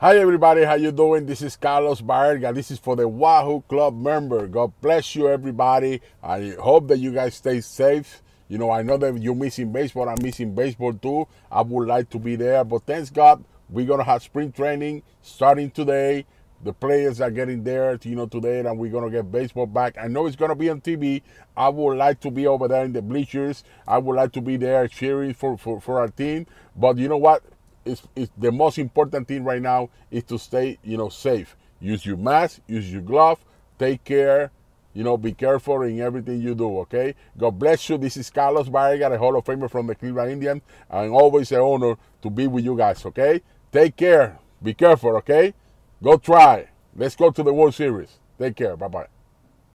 Hi everybody, how you doing? This is Carlos Varga. This is for the Wahoo Club member. God bless you everybody. I hope that you guys stay safe. You know, I know that you're missing baseball. I'm missing baseball too. I would like to be there, but thanks God, we're gonna have spring training starting today. The players are getting there, you know, today, and we're gonna get baseball back. I know it's gonna be on TV. I would like to be over there in the bleachers. I would like to be there cheering for for, for our team. But you know what? it's, it's the most important thing right now is to stay, you know, safe. Use your mask, use your glove, take care, you know, be careful in everything you do, okay? God bless you. This is Carlos Vargas, a Hall of Famer from the Cleveland Indians, and always an honor to be with you guys, okay? Take care. Be careful, okay? Go try. Let's go to the World Series. Take care. Bye bye.